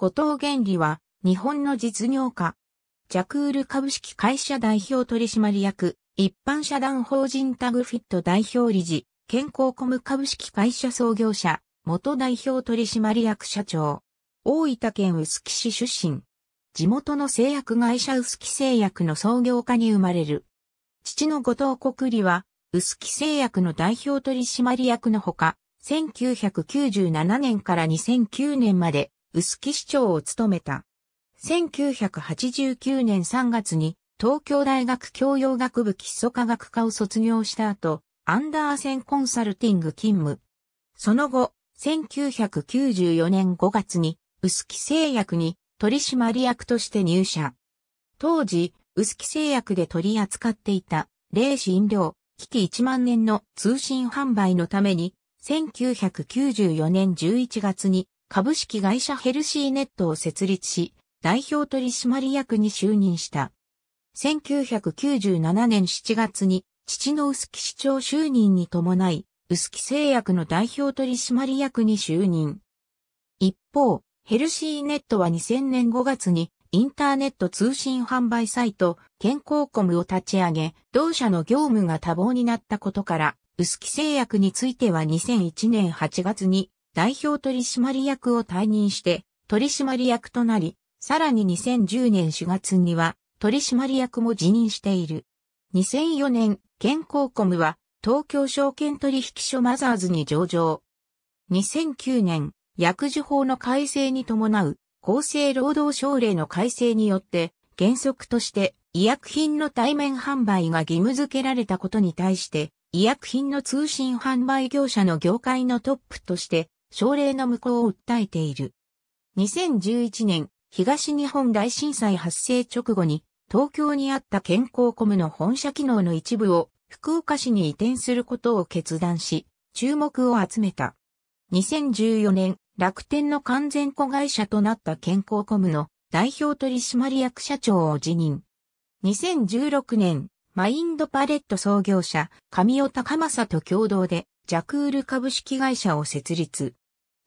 後藤原理は、日本の実業家。ジャクール株式会社代表取締役、一般社団法人タグフィット代表理事、健康コム株式会社創業者、元代表取締役社長。大分県臼杵市出身。地元の製薬会社臼杵製薬の創業家に生まれる。父の後藤国理は、臼杵製薬の代表取締役のほか、1997年から2009年まで、薄木市長を務めた。1989年3月に東京大学教養学部基礎科学科を卒業した後、アンダーセンコンサルティング勤務。その後、1994年5月に、薄木製薬に取締役として入社。当時、薄木製薬で取り扱っていた、霊視飲料、機器1万年の通信販売のために、1994年11月に株式会社ヘルシーネットを設立し、代表取締役に就任した。1997年7月に、父の薄木市長就任に伴い、薄木製薬の代表取締役に就任。一方、ヘルシーネットは2000年5月にインターネット通信販売サイト健康コムを立ち上げ、同社の業務が多忙になったことから、薄木製薬については2001年8月に代表取締役を退任して取締役となり、さらに2010年4月には取締役も辞任している。2004年、健康コムは東京証券取引所マザーズに上場。2009年、薬事法の改正に伴う厚生労働省令の改正によって原則として医薬品の対面販売が義務付けられたことに対して医薬品の通信販売業者の業界のトップとして奨励の無効を訴えている。2011年、東日本大震災発生直後に、東京にあった健康コムの本社機能の一部を福岡市に移転することを決断し、注目を集めた。2014年、楽天の完全子会社となった健康コムの代表取締役社長を辞任。2016年、マインドパレット創業者、神尾高正と共同で、ジャクール株式会社を設立。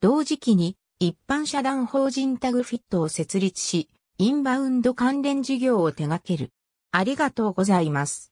同時期に一般社団法人タグフィットを設立し、インバウンド関連事業を手掛ける。ありがとうございます。